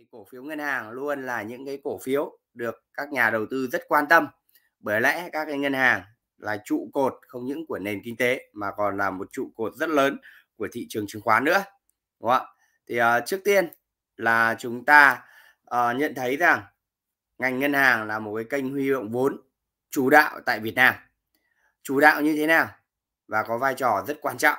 thì cổ phiếu ngân hàng luôn là những cái cổ phiếu được các nhà đầu tư rất quan tâm bởi lẽ các cái ngân hàng là trụ cột không những của nền kinh tế mà còn là một trụ cột rất lớn của thị trường chứng khoán nữa đúng không ạ thì uh, trước tiên là chúng ta uh, nhận thấy rằng ngành ngân hàng là một cái kênh huy động vốn chủ đạo tại Việt Nam chủ đạo như thế nào và có vai trò rất quan trọng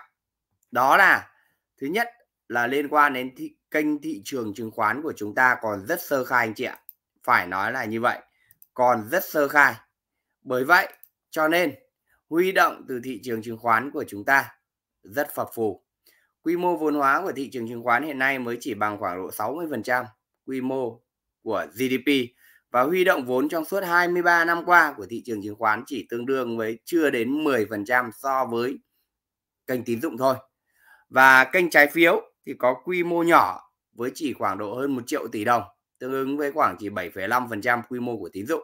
đó là thứ nhất là liên quan đến thị, kênh thị trường chứng khoán của chúng ta còn rất sơ khai anh chị ạ. Phải nói là như vậy, còn rất sơ khai. Bởi vậy, cho nên huy động từ thị trường chứng khoán của chúng ta rất phập phù. Quy mô vốn hóa của thị trường chứng khoán hiện nay mới chỉ bằng khoảng độ 60% quy mô của GDP và huy động vốn trong suốt 23 năm qua của thị trường chứng khoán chỉ tương đương với chưa đến 10% so với kênh tín dụng thôi. Và kênh trái phiếu thì có quy mô nhỏ với chỉ khoảng độ hơn 1 triệu tỷ đồng tương ứng với khoảng chỉ 7,5% quy mô của tín dụng.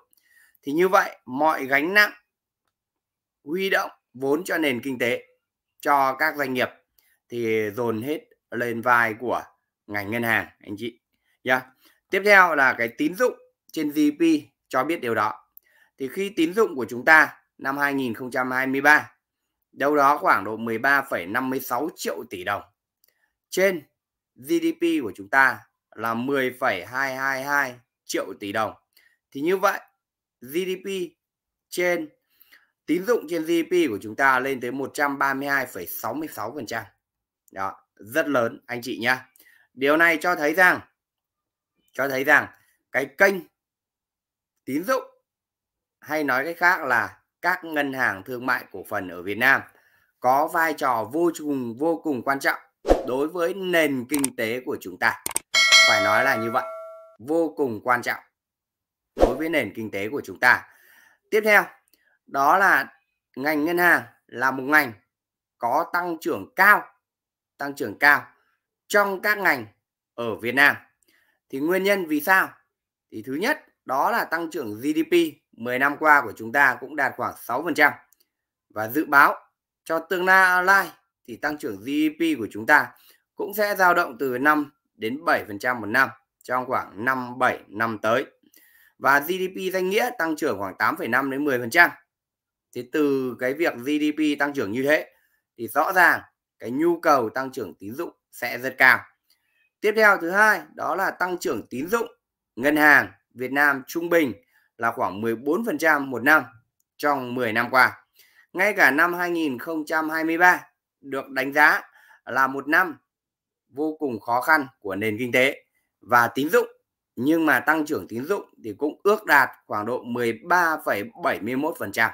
Thì như vậy mọi gánh nặng huy động vốn cho nền kinh tế cho các doanh nghiệp thì dồn hết lên vai của ngành ngân hàng anh chị nhá. Yeah. Tiếp theo là cái tín dụng trên GDP cho biết điều đó. Thì khi tín dụng của chúng ta năm 2023 đâu đó khoảng độ 13,56 triệu tỷ đồng trên GDP của chúng ta là 10,222 triệu tỷ đồng. Thì như vậy GDP trên tín dụng trên GDP của chúng ta lên tới 132,66%. Đó, rất lớn anh chị nhá. Điều này cho thấy rằng cho thấy rằng cái kênh tín dụng hay nói cách khác là các ngân hàng thương mại cổ phần ở Việt Nam có vai trò vô cùng vô cùng quan trọng đối với nền kinh tế của chúng ta phải nói là như vậy vô cùng quan trọng đối với nền kinh tế của chúng ta tiếp theo đó là ngành ngân hàng là một ngành có tăng trưởng cao tăng trưởng cao trong các ngành ở Việt Nam thì nguyên nhân vì sao thì thứ nhất đó là tăng trưởng GDP 10 năm qua của chúng ta cũng đạt khoảng 6% và dự báo cho tương lai thì tăng trưởng GDP của chúng ta cũng sẽ dao động từ 5 đến 7% một năm trong khoảng 5 7 năm tới. Và GDP danh nghĩa tăng trưởng khoảng 8,5 đến 10%. Thì từ cái việc GDP tăng trưởng như thế thì rõ ràng cái nhu cầu tăng trưởng tín dụng sẽ rất cao. Tiếp theo thứ hai đó là tăng trưởng tín dụng ngân hàng Việt Nam trung bình là khoảng 14% một năm trong 10 năm qua. Ngay cả năm 2023 được đánh giá là một năm vô cùng khó khăn của nền kinh tế và tín dụng nhưng mà tăng trưởng tín dụng thì cũng ước đạt khoảng độ 13,71%,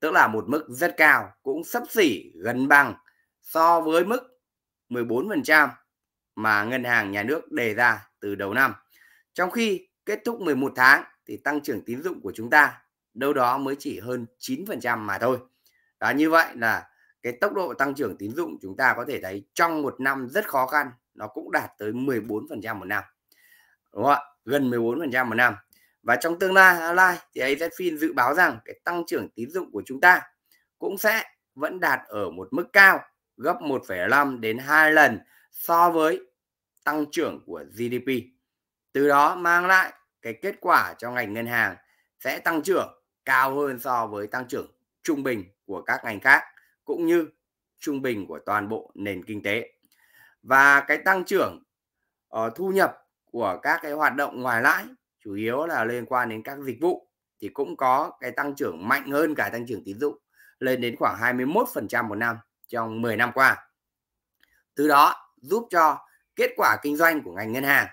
tức là một mức rất cao, cũng sấp xỉ gần bằng so với mức 14% mà ngân hàng nhà nước đề ra từ đầu năm. Trong khi kết thúc 11 tháng thì tăng trưởng tín dụng của chúng ta đâu đó mới chỉ hơn 9% mà thôi. Đó như vậy là cái tốc độ tăng trưởng tín dụng chúng ta có thể thấy trong một năm rất khó khăn nó cũng đạt tới 14% một năm đúng không ạ gần 14% một năm và trong tương lai lai thì AZFIN dự báo rằng cái tăng trưởng tín dụng của chúng ta cũng sẽ vẫn đạt ở một mức cao gấp 1,5 đến 2 lần so với tăng trưởng của GDP. Từ đó mang lại cái kết quả cho ngành ngân hàng sẽ tăng trưởng cao hơn so với tăng trưởng trung bình của các ngành khác cũng như trung bình của toàn bộ nền kinh tế và cái tăng trưởng uh, thu nhập của các cái hoạt động ngoài lãi chủ yếu là liên quan đến các dịch vụ thì cũng có cái tăng trưởng mạnh hơn cả tăng trưởng tín dụng lên đến khoảng 21% một năm trong 10 năm qua. Từ đó giúp cho kết quả kinh doanh của ngành ngân hàng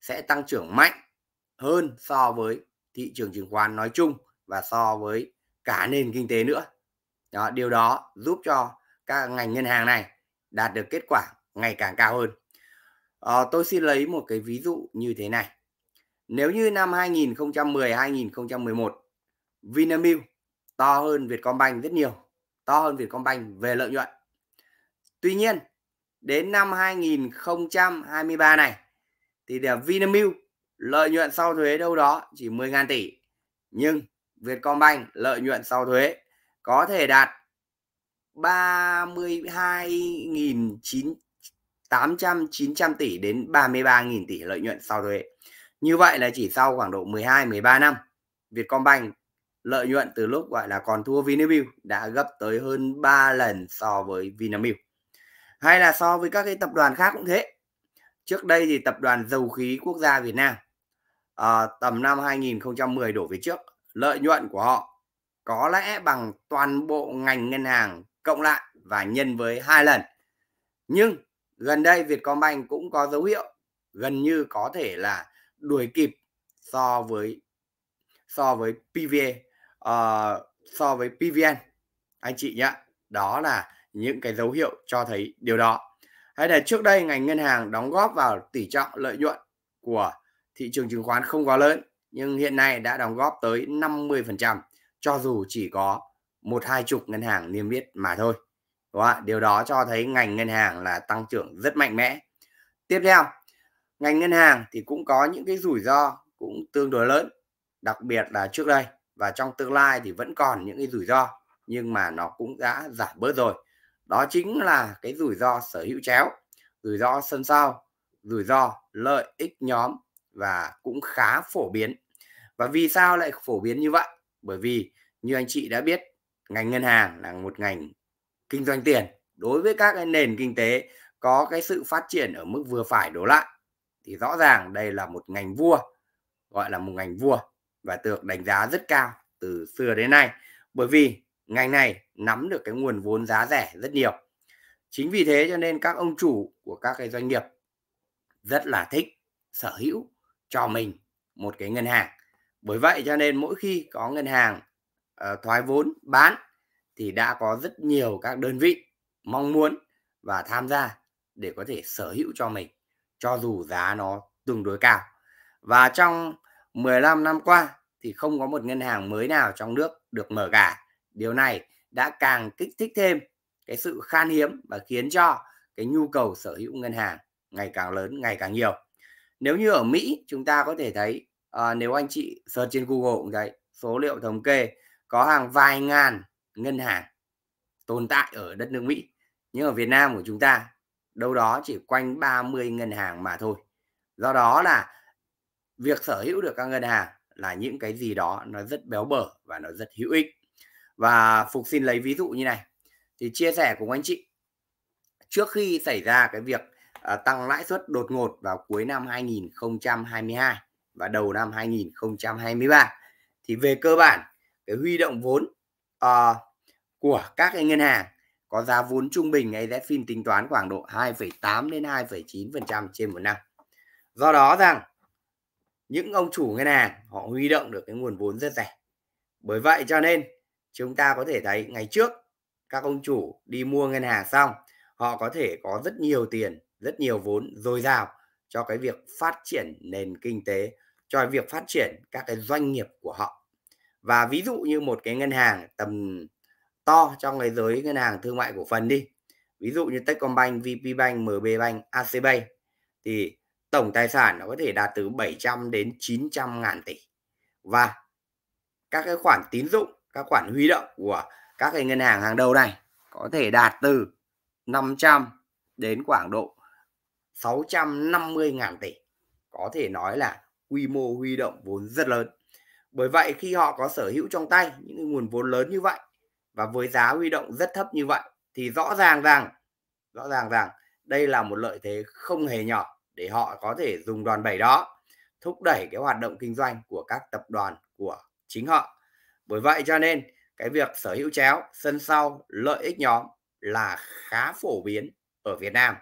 sẽ tăng trưởng mạnh hơn so với thị trường chứng khoán nói chung và so với cả nền kinh tế nữa đó điều đó giúp cho các ngành ngân hàng này đạt được kết quả ngày càng cao hơn à, tôi xin lấy một cái ví dụ như thế này nếu như năm 2010 2011 Vinamilk to hơn Vietcombank rất nhiều to hơn Vietcombank về lợi nhuận tuy nhiên đến năm 2023 này thì để Vinamilk lợi nhuận sau thuế đâu đó chỉ 10.000 tỷ nhưng Vietcombank lợi nhuận sau thuế có thể đạt 32.800 tỷ đến 33.000 tỷ lợi nhuận sau thuế. Như vậy là chỉ sau khoảng độ 12 13 năm, Vietcombank lợi nhuận từ lúc gọi là còn thua Vinamilk đã gấp tới hơn 3 lần so với Vinamilk. Hay là so với các cái tập đoàn khác cũng thế. Trước đây thì tập đoàn dầu khí quốc gia Việt Nam à, tầm năm 2010 đổ về trước, lợi nhuận của họ có lẽ bằng toàn bộ ngành ngân hàng cộng lại và nhân với hai lần. Nhưng gần đây Vietcombank cũng có dấu hiệu gần như có thể là đuổi kịp so với so với PVA uh, ờ, so với PVN anh chị nhé. Đó là những cái dấu hiệu cho thấy điều đó. Hay là trước đây ngành ngân hàng đóng góp vào tỷ trọng lợi nhuận của thị trường chứng khoán không quá lớn nhưng hiện nay đã đóng góp tới 50% cho dù chỉ có một hai chục ngân hàng niêm yết mà thôi đúng không? điều đó cho thấy ngành ngân hàng là tăng trưởng rất mạnh mẽ tiếp theo ngành ngân hàng thì cũng có những cái rủi ro cũng tương đối lớn đặc biệt là trước đây và trong tương lai thì vẫn còn những cái rủi ro nhưng mà nó cũng đã giảm bớt rồi đó chính là cái rủi ro sở hữu chéo rủi ro sân sau rủi ro lợi ích nhóm và cũng khá phổ biến và vì sao lại phổ biến như vậy bởi vì như anh chị đã biết ngành ngân hàng là một ngành kinh doanh tiền đối với các cái nền kinh tế có cái sự phát triển ở mức vừa phải đổ lại thì rõ ràng đây là một ngành vua gọi là một ngành vua và được đánh giá rất cao từ xưa đến nay bởi vì ngành này nắm được cái nguồn vốn giá rẻ rất nhiều chính vì thế cho nên các ông chủ của các cái doanh nghiệp rất là thích sở hữu cho mình một cái ngân hàng bởi vậy cho nên mỗi khi có ngân hàng uh, thoái vốn bán thì đã có rất nhiều các đơn vị mong muốn và tham gia để có thể sở hữu cho mình cho dù giá nó tương đối cao và trong 15 năm qua thì không có một ngân hàng mới nào trong nước được mở cả điều này đã càng kích thích thêm cái sự khan hiếm và khiến cho cái nhu cầu sở hữu ngân hàng ngày càng lớn ngày càng nhiều nếu như ở Mỹ chúng ta có thể thấy à, nếu anh chị search trên Google cũng thấy số liệu thống kê có hàng vài ngàn ngân hàng tồn tại ở đất nước Mỹ nhưng ở Việt Nam của chúng ta đâu đó chỉ quanh 30 ngân hàng mà thôi do đó là việc sở hữu được các ngân hàng là những cái gì đó nó rất béo bở và nó rất hữu ích và phục xin lấy ví dụ như này thì chia sẻ cùng anh chị trước khi xảy ra cái việc ờ, tăng lãi suất đột ngột vào cuối năm 2022 và đầu năm 2023 thì về cơ bản cái huy động vốn uh, của các cái ngân hàng có giá vốn trung bình hay phim tính toán khoảng độ 2,8 đến 2,9% trên một năm. Do đó rằng những ông chủ ngân hàng họ huy động được cái nguồn vốn rất rẻ. Bởi vậy cho nên chúng ta có thể thấy ngày trước các ông chủ đi mua ngân hàng xong họ có thể có rất nhiều tiền, rất nhiều vốn dồi dào cho cái việc phát triển nền kinh tế cho việc phát triển các cái doanh nghiệp của họ và ví dụ như một cái ngân hàng tầm to trong cái giới ngân hàng thương mại cổ phần đi ví dụ như Techcombank, VPBank, MBBank, ACB thì tổng tài sản nó có thể đạt từ 700 đến 900 ngàn tỷ và các cái khoản tín dụng các khoản huy động của các cái ngân hàng hàng đầu này có thể đạt từ 500 đến khoảng độ 650 ngàn tỷ có thể nói là quy mô huy động vốn rất lớn. Bởi vậy khi họ có sở hữu trong tay những nguồn vốn lớn như vậy và với giá huy động rất thấp như vậy thì rõ ràng rằng rõ ràng rằng đây là một lợi thế không hề nhỏ để họ có thể dùng đòn bẩy đó thúc đẩy cái hoạt động kinh doanh của các tập đoàn của chính họ. Bởi vậy cho nên cái việc sở hữu chéo sân sau lợi ích nhóm là khá phổ biến ở Việt Nam.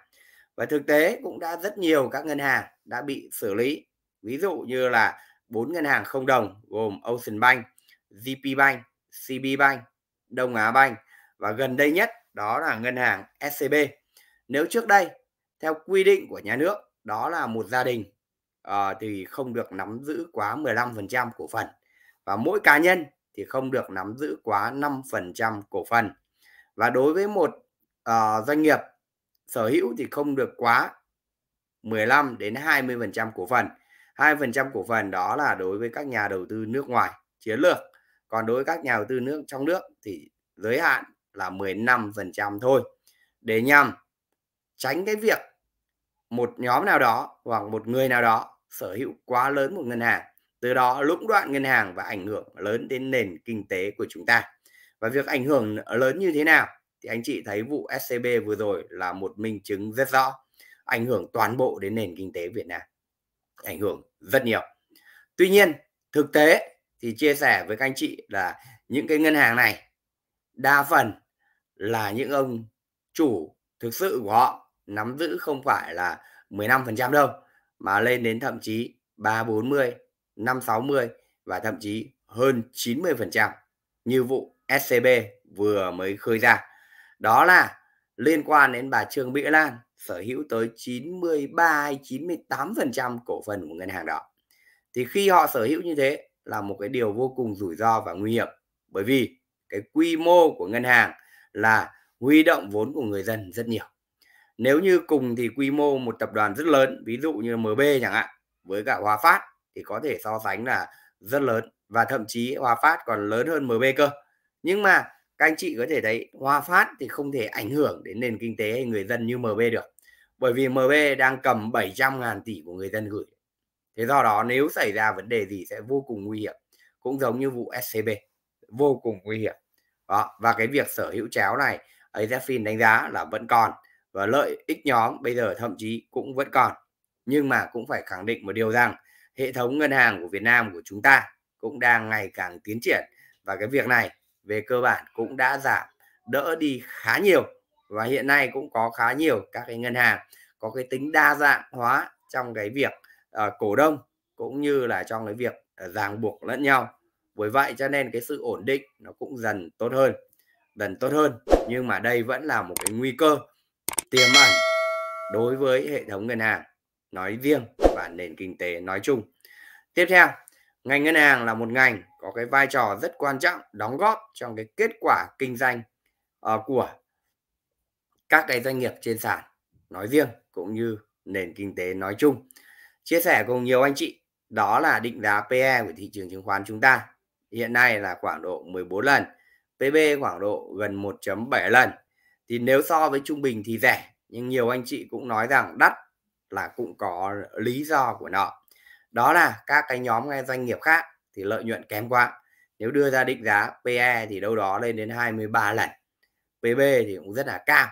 Và thực tế cũng đã rất nhiều các ngân hàng đã bị xử lý ví dụ như là bốn ngân hàng không đồng gồm Ocean Bank, GP Bank, CB Bank, Đông Á Bank và gần đây nhất đó là ngân hàng SCB. Nếu trước đây theo quy định của nhà nước đó là một gia đình uh, thì không được nắm giữ quá 15% cổ phần và mỗi cá nhân thì không được nắm giữ quá 5% cổ phần. Và đối với một uh, doanh nghiệp sở hữu thì không được quá 15 đến 20% cổ phần 2% cổ phần đó là đối với các nhà đầu tư nước ngoài chiến lược còn đối với các nhà đầu tư nước trong nước thì giới hạn là 15% thôi để nhằm tránh cái việc một nhóm nào đó hoặc một người nào đó sở hữu quá lớn một ngân hàng từ đó lũng đoạn ngân hàng và ảnh hưởng lớn đến nền kinh tế của chúng ta và việc ảnh hưởng lớn như thế nào thì anh chị thấy vụ SCB vừa rồi là một minh chứng rất rõ ảnh hưởng toàn bộ đến nền kinh tế Việt Nam ảnh hưởng rất nhiều tuy nhiên thực tế thì chia sẻ với các anh chị là những cái ngân hàng này đa phần là những ông chủ thực sự của họ nắm giữ không phải là 15% đâu mà lên đến thậm chí 3 40, 5 60 và thậm chí hơn 90% như vụ SCB vừa mới khơi ra. Đó là liên quan đến bà Trương Mỹ Lan sở hữu tới 93 hay 98% cổ phần của ngân hàng đó. Thì khi họ sở hữu như thế là một cái điều vô cùng rủi ro và nguy hiểm bởi vì cái quy mô của ngân hàng là huy động vốn của người dân rất nhiều. Nếu như cùng thì quy mô một tập đoàn rất lớn, ví dụ như MB chẳng hạn, với cả Hòa Phát thì có thể so sánh là rất lớn và thậm chí Hòa Phát còn lớn hơn MB cơ. Nhưng mà các anh chị có thể thấy hoa Phát thì không thể ảnh hưởng đến nền kinh tế hay người dân như MB được bởi vì MB đang cầm 700 ngàn tỷ của người dân gửi thế do đó nếu xảy ra vấn đề gì sẽ vô cùng nguy hiểm cũng giống như vụ SCB vô cùng nguy hiểm đó. và cái việc sở hữu chéo này ấy Zephin đánh giá là vẫn còn và lợi ích nhóm bây giờ thậm chí cũng vẫn còn nhưng mà cũng phải khẳng định một điều rằng hệ thống ngân hàng của Việt Nam của chúng ta cũng đang ngày càng tiến triển và cái việc này về cơ bản cũng đã giảm đỡ đi khá nhiều và hiện nay cũng có khá nhiều các cái ngân hàng có cái tính đa dạng hóa trong cái việc uh, cổ đông cũng như là trong cái việc ờ, ràng buộc lẫn nhau bởi vậy cho nên cái sự ổn định nó cũng dần tốt hơn dần tốt hơn nhưng mà đây vẫn là một cái nguy cơ tiềm ẩn đối với hệ thống ngân hàng nói riêng và nền kinh tế nói chung tiếp theo ngành ngân hàng là một ngành có cái vai trò rất quan trọng đóng góp trong cái kết quả kinh doanh uh, của các cái doanh nghiệp trên sàn nói riêng cũng như nền kinh tế nói chung chia sẻ cùng nhiều anh chị đó là định giá PE của thị trường chứng khoán chúng ta hiện nay là khoảng độ 14 lần PB khoảng độ gần 1.7 lần thì nếu so với trung bình thì rẻ nhưng nhiều anh chị cũng nói rằng đắt là cũng có lý do của nó đó là các cái nhóm ngay doanh nghiệp khác thì lợi nhuận kém quá nếu đưa ra định giá PE thì đâu đó lên đến 23 lần PB thì cũng rất là cao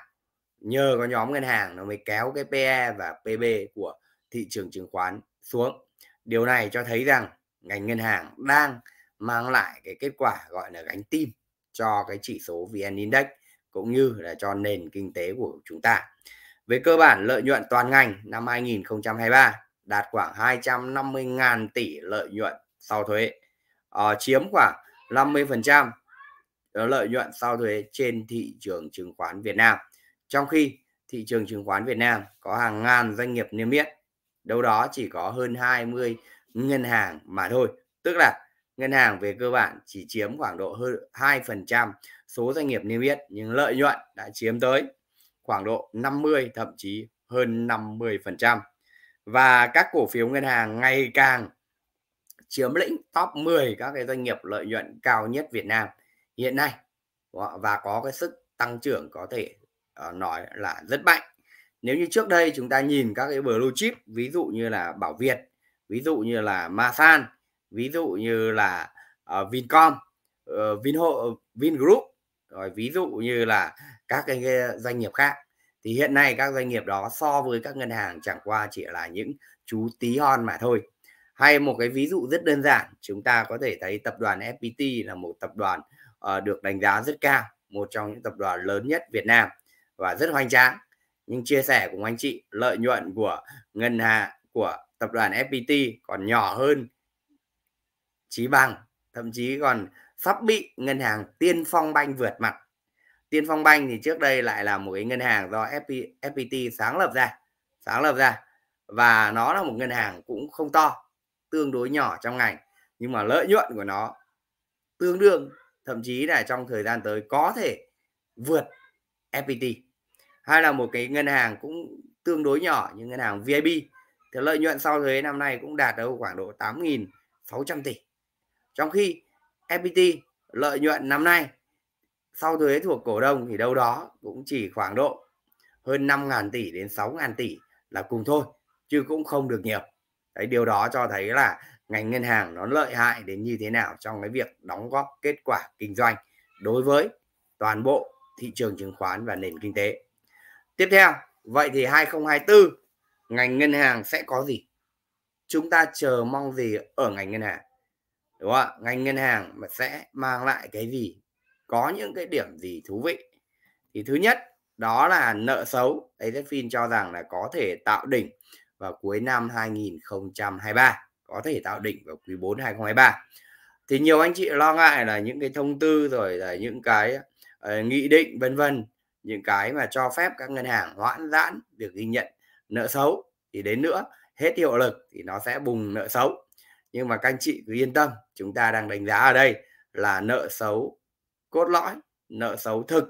nhờ có nhóm ngân hàng nó mới kéo cái PE và PB của thị trường chứng khoán xuống điều này cho thấy rằng ngành ngân hàng đang mang lại cái kết quả gọi là gánh tim cho cái chỉ số VN Index cũng như là cho nền kinh tế của chúng ta. Về cơ bản lợi nhuận toàn ngành năm 2023 đạt khoảng 250.000 tỷ lợi nhuận sau thuế à, chiếm khoảng 50% ờ, lợi nhuận sau thuế trên thị trường chứng khoán Việt Nam trong khi thị trường chứng khoán Việt Nam có hàng ngàn doanh nghiệp niêm yết đâu đó chỉ có hơn 20 ngân hàng mà thôi tức là ngân hàng về cơ bản chỉ chiếm khoảng độ hơn 2% số doanh nghiệp niêm yết nhưng lợi nhuận đã chiếm tới khoảng độ 50 thậm chí hơn 50% và các cổ phiếu ngân hàng ngày càng chiếm lĩnh top 10 các cái doanh nghiệp lợi nhuận cao nhất Việt Nam hiện nay và có cái sức tăng trưởng có thể ờ, nói là rất mạnh nếu như trước đây chúng ta nhìn các cái blue chip ví dụ như là Bảo Việt ví dụ như là Masan ví dụ như là uh, Vincom uh, Vinho, Vingroup rồi ví dụ như là các cái doanh nghiệp khác thì hiện nay các doanh nghiệp đó so với các ngân hàng chẳng qua chỉ là những chú tí hon mà thôi hay một cái ví dụ rất đơn giản chúng ta có thể thấy tập đoàn FPT là một tập đoàn uh, được đánh giá rất cao một trong những tập đoàn lớn nhất Việt Nam và rất hoành tráng nhưng chia sẻ cùng anh chị lợi nhuận của ngân hàng của tập đoàn FPT còn nhỏ hơn Chí Bằng thậm chí còn sắp bị ngân hàng Tiên Phong Banh vượt mặt Tiên Phong Banh thì trước đây lại là một cái ngân hàng do FP, FPT sáng lập ra sáng lập ra và nó là một ngân hàng cũng không to tương đối nhỏ trong ngành nhưng mà lợi nhuận của nó tương đương thậm chí là trong thời gian tới có thể vượt FPT hay là một cái ngân hàng cũng tương đối nhỏ như ngân hàng VIB thì lợi nhuận sau thuế năm nay cũng đạt đâu khoảng độ 8.600 tỷ trong khi FPT lợi nhuận năm nay sau thuế thuộc cổ đông thì đâu đó cũng chỉ khoảng độ hơn 5.000 tỷ đến 6.000 tỷ là cùng thôi chứ cũng không được nhiều đấy điều đó cho thấy là ngành ngân hàng nó lợi hại đến như thế nào trong cái việc đóng góp kết quả kinh doanh đối với toàn bộ thị trường chứng khoán và nền kinh tế tiếp theo vậy thì 2024 ngành ngân hàng sẽ có gì chúng ta chờ mong gì ở ngành ngân hàng đúng không ạ ngành ngân hàng mà sẽ mang lại cái gì có những cái điểm gì thú vị thì thứ nhất đó là nợ xấu AZFIN cho rằng là có thể tạo đỉnh vào cuối năm 2023 có thể tạo đỉnh vào quý 4 2023 thì nhiều anh chị lo ngại là những cái thông tư rồi là những cái uh, nghị định vân vân những cái mà cho phép các ngân hàng hoãn giãn được ghi nhận nợ xấu thì đến nữa hết hiệu lực thì nó sẽ bùng nợ xấu nhưng mà các anh chị cứ yên tâm chúng ta đang đánh giá ở đây là nợ xấu cốt lõi nợ xấu thực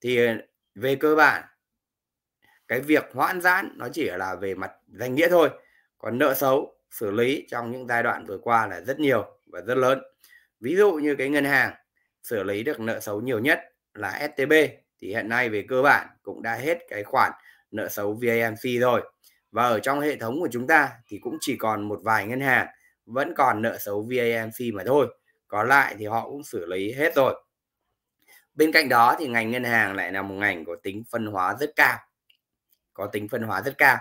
thì ờ, về cơ bản cái việc hoãn giãn nó chỉ là về mặt danh nghĩa thôi còn nợ xấu xử lý trong những giai đoạn vừa qua là rất nhiều và rất lớn ví dụ như cái ngân hàng xử lý được nợ xấu nhiều nhất là STB thì hiện nay về cơ bản cũng đã hết cái khoản nợ xấu VAMC rồi và ở trong hệ thống của chúng ta thì cũng chỉ còn một vài ngân hàng vẫn còn nợ xấu VAMC mà thôi còn lại thì họ cũng xử lý hết rồi bên cạnh đó thì ngành ngân hàng lại là một ngành có tính phân hóa rất cao có tính phân hóa rất cao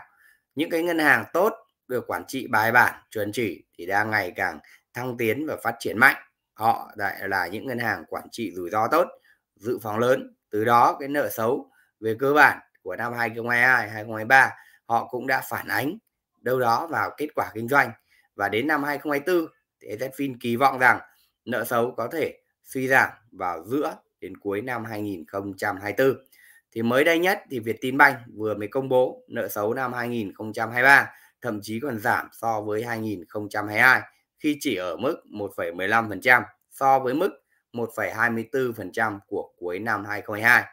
những cái ngân hàng tốt được quản trị bài bản chuẩn chỉ thì đang ngày càng thăng tiến và phát triển mạnh họ lại là những ngân hàng quản trị rủi ro tốt dự phòng lớn từ đó cái nợ xấu về cơ bản của năm 2022 2023 họ cũng đã phản ánh đâu đó vào kết quả kinh doanh và đến năm 2024 thì Zfin kỳ vọng rằng nợ xấu có thể suy giảm vào giữa đến cuối năm 2024. Thì mới đây nhất thì Việt Vietinbank vừa mới công bố nợ xấu năm 2023 thậm chí còn giảm so với 2022 khi chỉ ở mức 1,15% so với mức 1,24% của cuối năm 2022.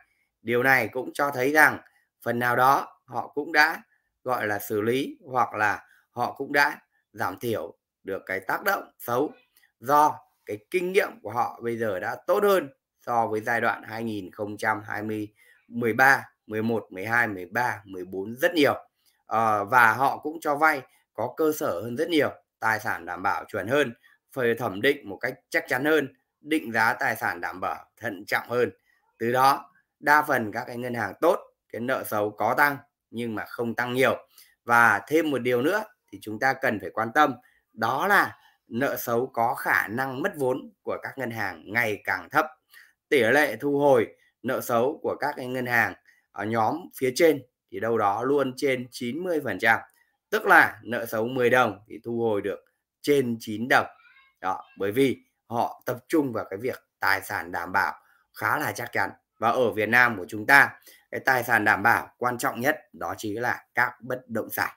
Điều này cũng cho thấy rằng phần nào đó họ cũng đã gọi là xử lý hoặc là họ cũng đã giảm thiểu được cái tác động xấu do cái kinh nghiệm của họ bây giờ đã tốt hơn so với giai đoạn 2020 13, 11, 12, 13, 14 rất nhiều. À, và họ cũng cho vay có cơ sở hơn rất nhiều, tài sản đảm bảo chuẩn hơn, phê thẩm định một cách chắc chắn hơn, định giá tài sản đảm bảo thận trọng hơn. Từ đó, đa phần các cái ngân hàng tốt, cái nợ xấu có tăng nhưng mà không tăng nhiều. Và thêm một điều nữa thì chúng ta cần phải quan tâm đó là nợ xấu có khả năng mất vốn của các ngân hàng ngày càng thấp tỷ lệ thu hồi nợ xấu của các cái ngân hàng ở nhóm phía trên thì đâu đó luôn trên 90%, tức là nợ xấu 10 đồng thì thu hồi được trên 9 đồng. Đó, bởi vì họ tập trung vào cái việc tài sản đảm bảo khá là chắc chắn và ở Việt Nam của chúng ta cái tài sản đảm bảo quan trọng nhất đó chính là các bất động sản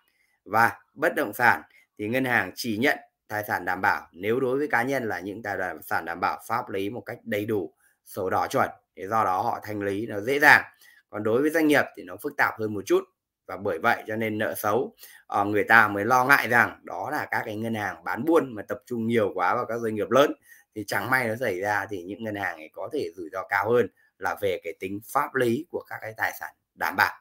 và bất động sản thì ngân hàng chỉ nhận tài sản đảm bảo nếu đối với cá nhân là những tài sản đảm bảo pháp lý một cách đầy đủ sổ đỏ chuẩn thì do đó họ thanh lý nó dễ dàng còn đối với doanh nghiệp thì nó phức tạp hơn một chút và bởi vậy cho nên nợ xấu ờ, người ta mới lo ngại rằng đó là các cái ngân hàng bán buôn mà tập trung nhiều quá vào các doanh nghiệp lớn thì chẳng may nó xảy ra thì những ngân hàng ấy có thể rủi ro cao hơn là về cái tính pháp lý của các cái tài sản đảm bảo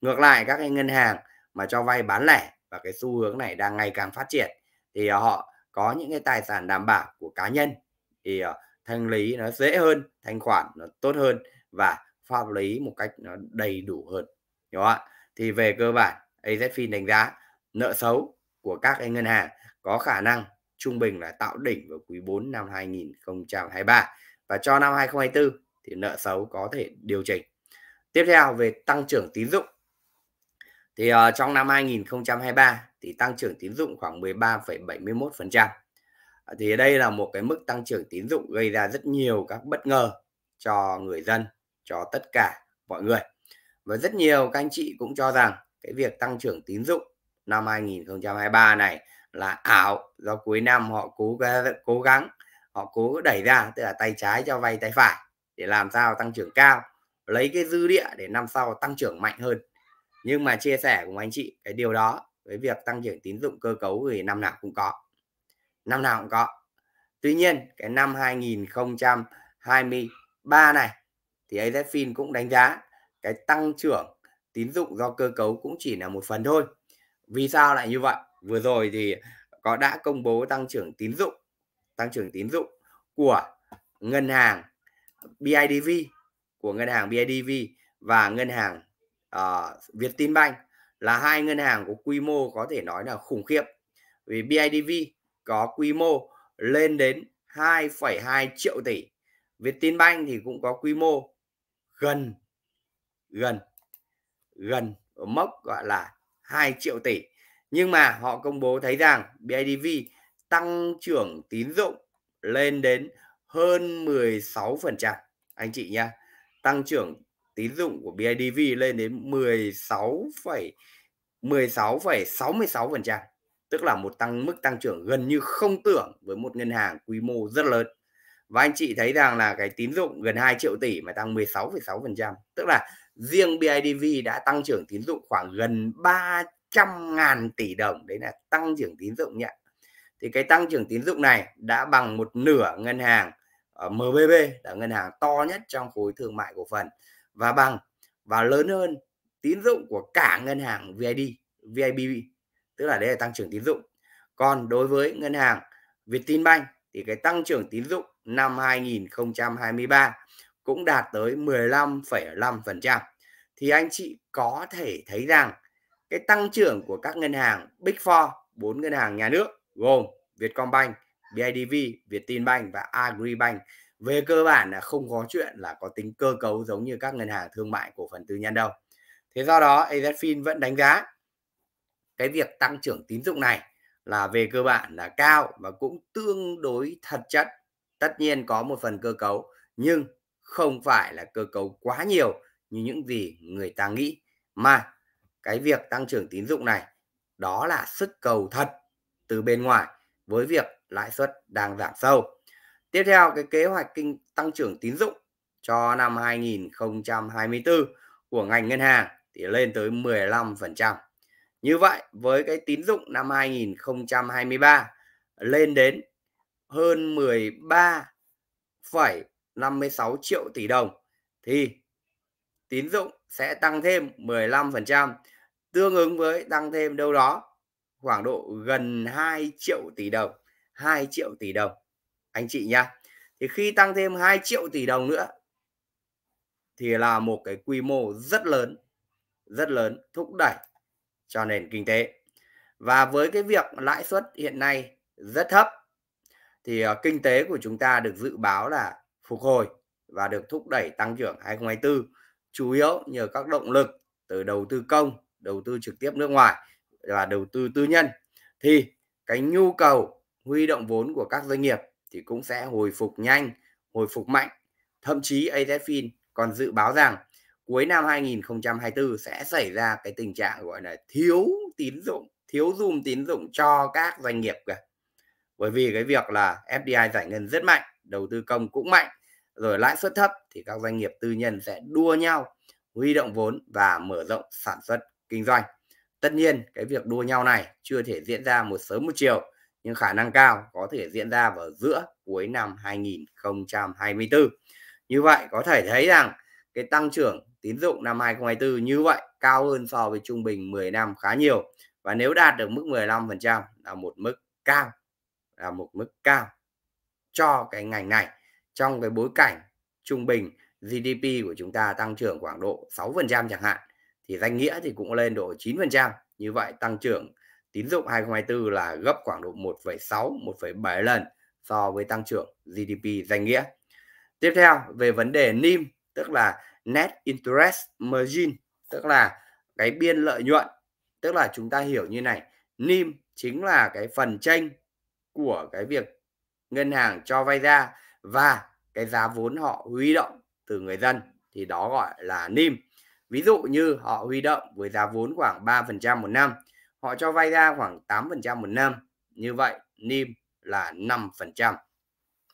ngược lại các cái ngân hàng mà cho vay bán lẻ và cái xu hướng này đang ngày càng phát triển thì họ có những cái tài sản đảm bảo của cá nhân thì ờ, thanh lý nó dễ hơn thanh khoản nó tốt hơn và pháp lý một cách nó đầy đủ hơn đúng không thì về cơ bản AZFIN đánh giá nợ xấu của các cái ngân hàng có khả năng trung bình là tạo đỉnh vào quý 4 năm 2023 và cho năm 2024 thì nợ xấu có thể điều chỉnh. Tiếp theo về tăng trưởng tín dụng thì uh, trong năm 2023 thì tăng trưởng tín dụng khoảng 13,71% Ờ, thì đây là một cái mức tăng trưởng tín dụng gây ra rất nhiều các bất ngờ cho người dân cho tất cả mọi người và rất nhiều các anh chị cũng cho rằng cái việc tăng trưởng tín dụng năm 2023 này là ảo do cuối năm họ cố cố gắng họ cố đẩy ra tức là tay trái cho vay tay phải để làm sao tăng trưởng cao lấy cái dư địa để năm sau tăng trưởng mạnh hơn nhưng mà chia sẻ cùng anh chị cái điều đó với việc tăng trưởng tín dụng cơ cấu thì năm nào cũng có năm nào cũng có tuy nhiên cái năm 2023 này thì AZFIN cũng đánh giá cái tăng trưởng tín dụng do cơ cấu cũng chỉ là một phần thôi vì sao lại như vậy vừa rồi thì có đã công bố tăng trưởng tín dụng tăng trưởng tín dụng của ngân hàng BIDV của ngân hàng BIDV và ngân hàng uh, ờ, Vietinbank là hai ngân hàng có quy mô có thể nói là khủng khiếp vì BIDV có quy mô lên đến 2,2 triệu tỷ. Vietinbank thì cũng có quy mô gần gần gần ở mốc gọi là 2 triệu tỷ. Nhưng mà họ công bố thấy rằng BIDV tăng trưởng tín dụng lên đến hơn 16% anh chị nha. Tăng trưởng tín dụng của BIDV lên đến 16, 16,66% tức là một tăng mức tăng trưởng gần như không tưởng với một ngân hàng quy mô rất lớn và anh chị thấy rằng là cái tín dụng gần 2 triệu tỷ mà tăng 16,6% tức là riêng BIDV đã tăng trưởng tín dụng khoảng gần 300 ngàn tỷ đồng đấy là tăng trưởng tín dụng nhé thì cái tăng trưởng tín dụng này đã bằng một nửa ngân hàng ờ, MBB là ngân hàng to nhất trong khối thương mại cổ phần và bằng và lớn hơn tín dụng của cả ngân hàng VIB VIB tức là đấy là tăng trưởng tín dụng còn đối với ngân hàng Vietinbank thì cái tăng trưởng tín dụng năm 2023 cũng đạt tới 15,5% thì anh chị có thể thấy rằng cái tăng trưởng của các ngân hàng Big Four, bốn ngân hàng nhà nước gồm Vietcombank, BIDV, Vietinbank và Agribank về cơ bản là không có chuyện là có tính cơ cấu giống như các ngân hàng thương mại cổ phần tư nhân đâu. Thế do đó AZFIN vẫn đánh giá cái việc tăng trưởng tín dụng này là về cơ bản là cao và cũng tương đối thật chất tất nhiên có một phần cơ cấu nhưng không phải là cơ cấu quá nhiều như những gì người ta nghĩ mà cái việc tăng trưởng tín dụng này đó là sức cầu thật từ bên ngoài với việc lãi suất đang giảm sâu. Tiếp theo cái kế hoạch kinh tăng trưởng tín dụng cho năm 2024 của ngành ngân hàng thì lên tới 15%. Như vậy với cái tín dụng năm 2023 lên đến hơn 13,56 triệu tỷ đồng thì tín dụng sẽ tăng thêm 15% tương ứng với tăng thêm đâu đó khoảng độ gần 2 triệu tỷ đồng 2 triệu tỷ đồng anh chị nhá thì khi tăng thêm 2 triệu tỷ đồng nữa thì là một cái quy mô rất lớn rất lớn thúc đẩy cho nền kinh tế. Và với cái việc lãi suất hiện nay rất thấp thì ờ, kinh tế của chúng ta được dự báo là phục hồi và được thúc đẩy tăng trưởng 2024 chủ yếu nhờ các động lực từ đầu tư công, đầu tư trực tiếp nước ngoài và đầu tư tư nhân thì cái nhu cầu huy động vốn của các doanh nghiệp thì cũng sẽ hồi phục nhanh, hồi phục mạnh. Thậm chí AZFIN còn dự báo rằng cuối năm 2024 sẽ xảy ra cái tình trạng gọi là thiếu tín dụng thiếu dùm tín dụng cho các doanh nghiệp kìa bởi vì cái việc là FDI giải ngân rất mạnh đầu tư công cũng mạnh rồi lãi suất thấp thì các doanh nghiệp tư nhân sẽ đua nhau huy động vốn và mở rộng sản xuất kinh doanh tất nhiên cái việc đua nhau này chưa thể diễn ra một sớm một chiều nhưng khả năng cao có thể diễn ra vào giữa cuối năm 2024 như vậy có thể thấy rằng cái tăng trưởng tín dụng năm 2024 như vậy cao hơn so với trung bình 10 năm khá nhiều và nếu đạt được mức 15% là một mức cao là một mức cao cho cái ngành này trong cái bối cảnh trung bình GDP của chúng ta tăng trưởng khoảng độ 6% chẳng hạn thì danh nghĩa thì cũng lên độ 9% như vậy tăng trưởng tín dụng 2024 là gấp khoảng độ 1,6 1,7 lần so với tăng trưởng GDP danh nghĩa tiếp theo về vấn đề NIM tức là net interest margin tức là cái biên lợi nhuận tức là chúng ta hiểu như này NIM chính là cái phần tranh của cái việc ngân hàng cho vay ra và cái giá vốn họ huy động từ người dân thì đó gọi là NIM ví dụ như họ huy động với giá vốn khoảng 3% một năm họ cho vay ra khoảng 8% một năm như vậy NIM là 5%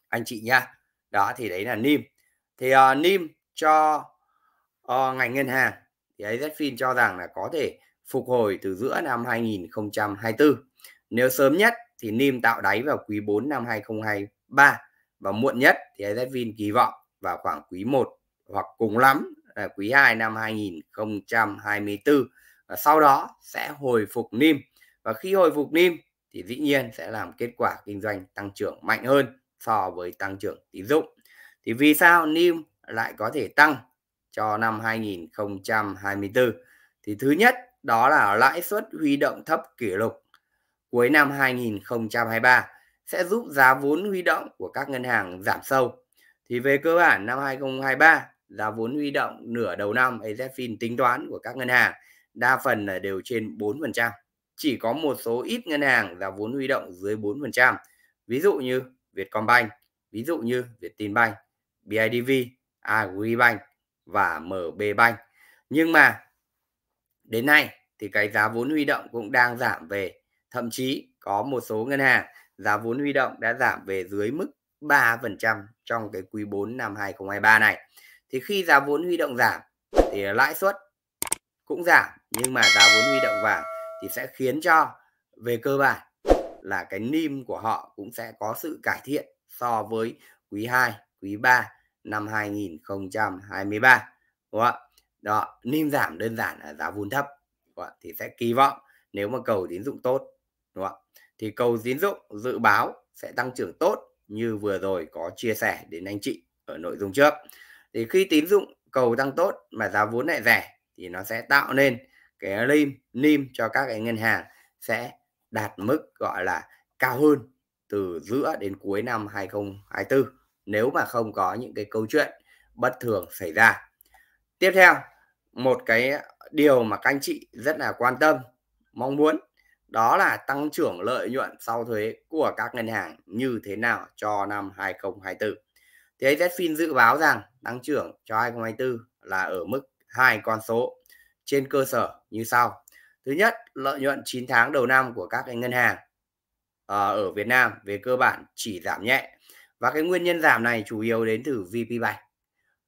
anh chị nhá đó thì đấy là NIM thì uh, NIM cho Ờ, ngành ngân hàng thì AZFIN cho rằng là có thể phục hồi từ giữa năm 2024. Nếu sớm nhất thì NIM tạo đáy vào quý 4 năm 2023 và muộn nhất thì AZFIN kỳ vọng vào khoảng quý 1 hoặc cùng lắm là quý 2 năm 2024 và sau đó sẽ hồi phục NIM và khi hồi phục NIM thì dĩ nhiên sẽ làm kết quả kinh doanh tăng trưởng mạnh hơn so với tăng trưởng tín dụng. Thì vì sao NIM lại có thể tăng cho năm 2024 thì thứ nhất đó là lãi suất huy động thấp kỷ lục cuối năm 2023 sẽ giúp giá vốn huy động của các ngân hàng giảm sâu. Thì về cơ bản năm 2023, giá vốn huy động nửa đầu năm AZFIN tính toán của các ngân hàng đa phần là đều trên 4%. Chỉ có một số ít ngân hàng giá vốn huy động dưới 4%. Ví dụ như Vietcombank, ví dụ như Vietinbank, BIDV, Agribank và MB Bank nhưng mà đến nay thì cái giá vốn huy động cũng đang giảm về thậm chí có một số ngân hàng giá vốn huy động đã giảm về dưới mức 3% trong cái quý 4 năm 2023 này thì khi giá vốn huy động giảm thì lãi suất cũng giảm nhưng mà giá vốn huy động vào thì sẽ khiến cho về cơ bản là cái NIM của họ cũng sẽ có sự cải thiện so với quý 2, quý 3 năm 2023 đúng không ạ đó niêm giảm đơn giản là giá vốn thấp đúng không? thì sẽ kỳ vọng nếu mà cầu tín dụng tốt đúng không ạ thì cầu tín dụng dự báo sẽ tăng trưởng tốt như vừa rồi có chia sẻ đến anh chị ở nội dung trước thì khi tín dụng cầu tăng tốt mà giá vốn lại rẻ thì nó sẽ tạo nên cái lim niêm cho các cái ngân hàng sẽ đạt mức gọi là cao hơn từ giữa đến cuối năm 2024 nếu mà không có những cái câu chuyện bất thường xảy ra tiếp theo một cái điều mà các anh chị rất là quan tâm mong muốn đó là tăng trưởng lợi nhuận sau thuế của các ngân hàng như thế nào cho năm 2024. Thì AZFIN dự báo rằng tăng trưởng cho 2024 là ở mức hai con số trên cơ sở như sau. Thứ nhất, lợi nhuận 9 tháng đầu năm của các ngân hàng ờ, ở Việt Nam về cơ bản chỉ giảm nhẹ và cái nguyên nhân giảm này chủ yếu đến từ VP Bank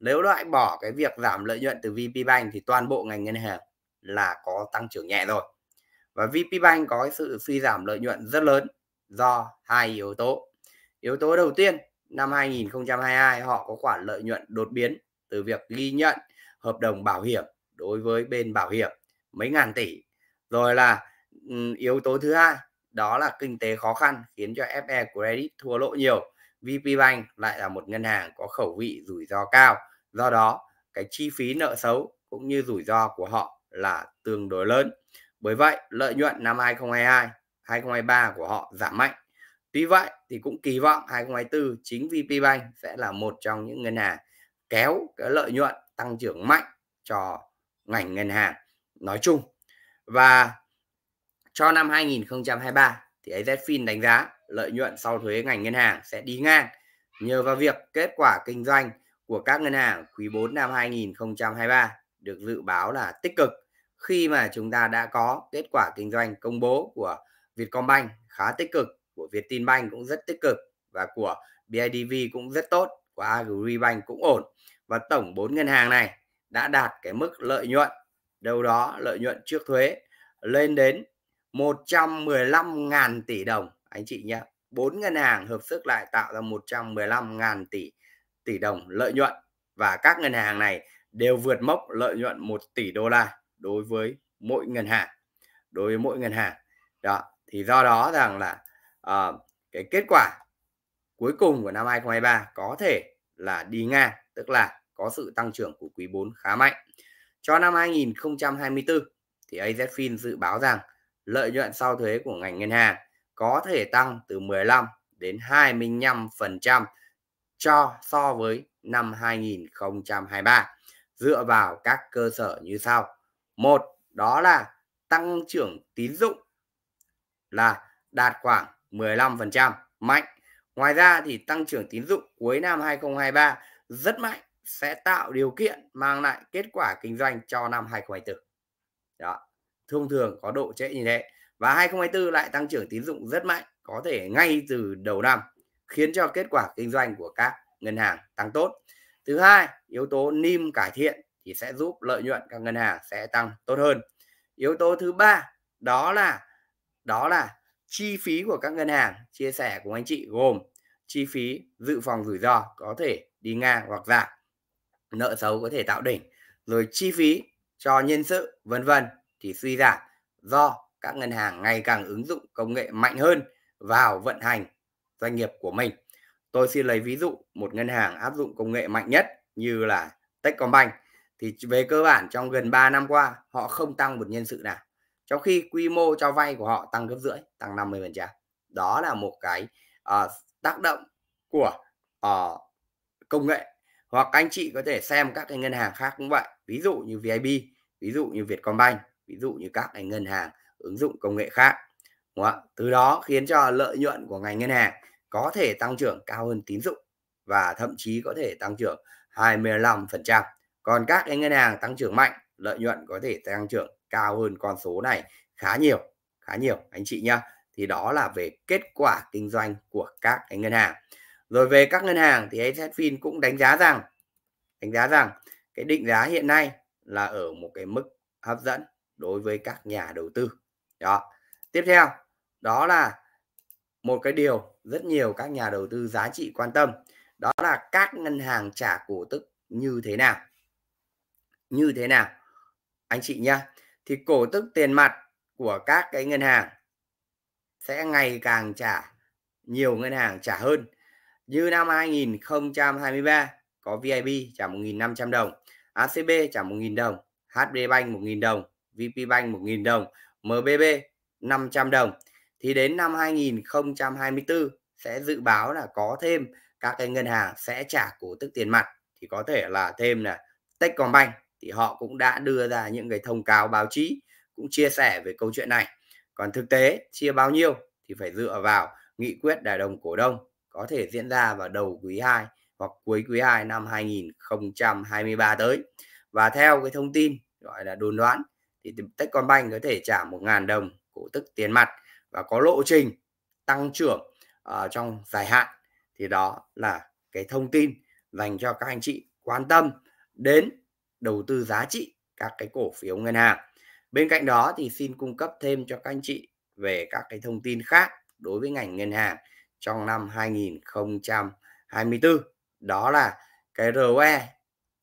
nếu loại bỏ cái việc giảm lợi nhuận từ VP Bank thì toàn bộ ngành ngân hàng là có tăng trưởng nhẹ rồi và VP Bank có sự suy giảm lợi nhuận rất lớn do hai yếu tố yếu tố đầu tiên năm 2022 họ có khoản lợi nhuận đột biến từ việc ghi nhận hợp đồng bảo hiểm đối với bên bảo hiểm mấy ngàn tỷ rồi là ừ, yếu tố thứ hai đó là kinh tế khó khăn khiến cho FE Credit thua lỗ nhiều VPBank lại là một ngân hàng có khẩu vị rủi ro cao. Do đó, cái chi phí nợ xấu cũng như rủi ro của họ là tương đối lớn. Bởi vậy, lợi nhuận năm 2022, 2023 của họ giảm mạnh. Tuy vậy thì cũng kỳ vọng 2024 chính VPBank sẽ là một trong những ngân hàng kéo cái lợi nhuận tăng trưởng mạnh cho ngành ngân hàng nói chung. Và cho năm 2023 thì AZFIN đánh giá lợi nhuận sau thuế ngành ngân hàng sẽ đi ngang nhờ vào việc kết quả kinh doanh của các ngân hàng quý 4 năm 2023 được dự báo là tích cực khi mà chúng ta đã có kết quả kinh doanh công bố của Vietcombank khá tích cực, của Vietinbank cũng rất tích cực và của BIDV cũng rất tốt, của Agribank cũng ổn. Và tổng 4 ngân hàng này đã đạt cái mức lợi nhuận đâu đó lợi nhuận trước thuế lên đến 115.000 tỷ đồng anh chị nhé. Bốn ngân hàng hợp sức lại tạo ra 115.000 tỷ tỷ đồng lợi nhuận và các ngân hàng này đều vượt mốc lợi nhuận 1 tỷ đô la đối với mỗi ngân hàng. Đối với mỗi ngân hàng. Đó, thì do đó rằng là uh, cái kết quả cuối cùng của năm 2023 có thể là đi ngang, tức là có sự tăng trưởng của quý 4 khá mạnh. Cho năm 2024 thì AZFIN dự báo rằng lợi nhuận sau thuế của ngành ngân hàng có thể tăng từ 15 đến 25% cho so với năm 2023 dựa vào các cơ sở như sau. Một, đó là tăng trưởng tín dụng là đạt khoảng 15% mạnh. Ngoài ra thì tăng trưởng tín dụng cuối năm 2023 rất mạnh sẽ tạo điều kiện mang lại kết quả kinh doanh cho năm 2024. Đó thông thường có độ trễ như thế và 2024 lại tăng trưởng tín dụng rất mạnh có thể ngay từ đầu năm khiến cho kết quả kinh doanh của các ngân hàng tăng tốt thứ hai yếu tố NIM cải thiện thì sẽ giúp lợi nhuận các ngân hàng sẽ tăng tốt hơn yếu tố thứ ba đó là đó là chi phí của các ngân hàng chia sẻ cùng anh chị gồm chi phí dự phòng rủi ro có thể đi ngang hoặc giảm nợ xấu có thể tạo đỉnh rồi chi phí cho nhân sự vân vân thì suy giảm do các ngân hàng ngày càng ứng dụng công nghệ mạnh hơn vào vận hành doanh nghiệp của mình. Tôi xin lấy ví dụ một ngân hàng áp dụng công nghệ mạnh nhất như là Techcombank thì về cơ bản trong gần 3 năm qua họ không tăng một nhân sự nào. Trong khi quy mô cho vay của họ tăng gấp rưỡi, tăng 50%. Đó là một cái uh, tác động của uh, công nghệ. Hoặc anh chị có thể xem các cái ngân hàng khác cũng vậy. Ví dụ như VIB, ví dụ như Vietcombank ví dụ như các ngành ngân hàng ứng dụng công nghệ khác đúng không? từ đó khiến cho lợi nhuận của ngành ngân hàng có thể tăng trưởng cao hơn tín dụng và thậm chí có thể tăng trưởng 25% còn các ngành ngân hàng tăng trưởng mạnh lợi nhuận có thể tăng trưởng cao hơn con số này khá nhiều khá nhiều anh chị nhá thì đó là về kết quả kinh doanh của các ngành ngân hàng rồi về các ngân hàng thì Fin cũng đánh giá rằng đánh giá rằng cái định giá hiện nay là ở một cái mức hấp dẫn đối với các nhà đầu tư đó tiếp theo đó là một cái điều rất nhiều các nhà đầu tư giá trị quan tâm đó là các ngân hàng trả cổ tức như thế nào như thế nào anh chị nhá thì cổ tức tiền mặt của các cái ngân hàng sẽ ngày càng trả nhiều ngân hàng trả hơn như năm 2023 có VIB trả 1.500 đồng ACB trả 1.000 đồng HB Bank 1.000 đồng VPBank 1.000 đồng, MBB 500 đồng. Thì đến năm 2024 sẽ dự báo là có thêm các cái ngân hàng sẽ trả cổ tức tiền mặt thì có thể là thêm là Techcombank thì họ cũng đã đưa ra những cái thông cáo báo chí cũng chia sẻ về câu chuyện này. Còn thực tế chia bao nhiêu thì phải dựa vào nghị quyết đại đồng cổ đông có thể diễn ra vào đầu quý 2 hoặc cuối quý 2 năm 2023 tới. Và theo cái thông tin gọi là đồn đoán thì Techcombank có thể trả 1.000 đồng cổ tức tiền mặt và có lộ trình tăng trưởng uh, trong dài hạn thì đó là cái thông tin dành cho các anh chị quan tâm đến đầu tư giá trị các cái cổ phiếu ngân hàng bên cạnh đó thì xin cung cấp thêm cho các anh chị về các cái thông tin khác đối với ngành ngân hàng trong năm 2024 đó là cái ROE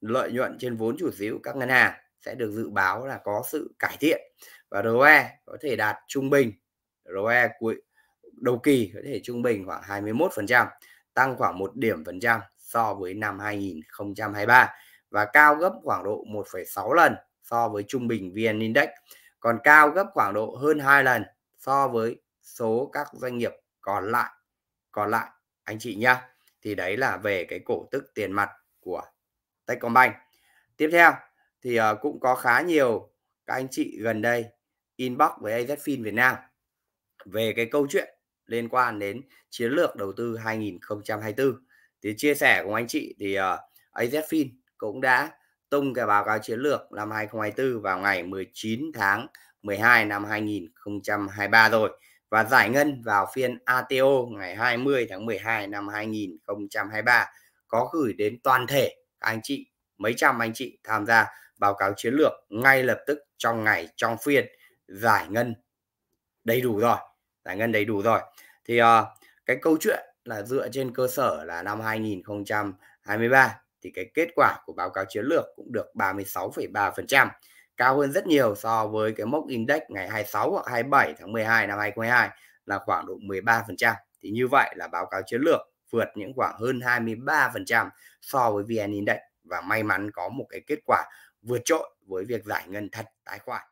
lợi nhuận trên vốn chủ sở hữu các ngân hàng sẽ được dự báo là có sự cải thiện và ROE có thể đạt trung bình ROE cuối đầu kỳ có thể trung bình khoảng 21% tăng khoảng một điểm phần trăm so với năm 2023 và cao gấp khoảng độ 1,6 lần so với trung bình VN Index còn cao gấp khoảng độ hơn 2 lần so với số các doanh nghiệp còn lại còn lại anh chị nhá thì đấy là về cái cổ tức tiền mặt của Techcombank tiếp theo thì uh, cũng có khá nhiều các anh chị gần đây inbox với AZFIN Việt Nam về cái câu chuyện liên quan đến chiến lược đầu tư 2024 thì chia sẻ cùng anh chị thì uh, ờ, AZFIN cũng đã tung cái báo cáo chiến lược năm 2024 vào ngày 19 tháng 12 năm 2023 rồi và giải ngân vào phiên ATO ngày 20 tháng 12 năm 2023 có gửi đến toàn thể các anh chị mấy trăm anh chị tham gia báo cáo chiến lược ngay lập tức trong ngày trong phiên giải ngân đầy đủ rồi giải ngân đầy đủ rồi thì uh, cái câu chuyện là dựa trên cơ sở là năm 2023 thì cái kết quả của báo cáo chiến lược cũng được 36,3% cao hơn rất nhiều so với cái mốc index ngày 26 hoặc 27 tháng 12 năm 2022 là khoảng độ 13%. Thì như vậy là báo cáo chiến lược vượt những khoảng hơn 23% so với VN Index và may mắn có một cái kết quả vượt trội với việc giải ngân thật tài khoản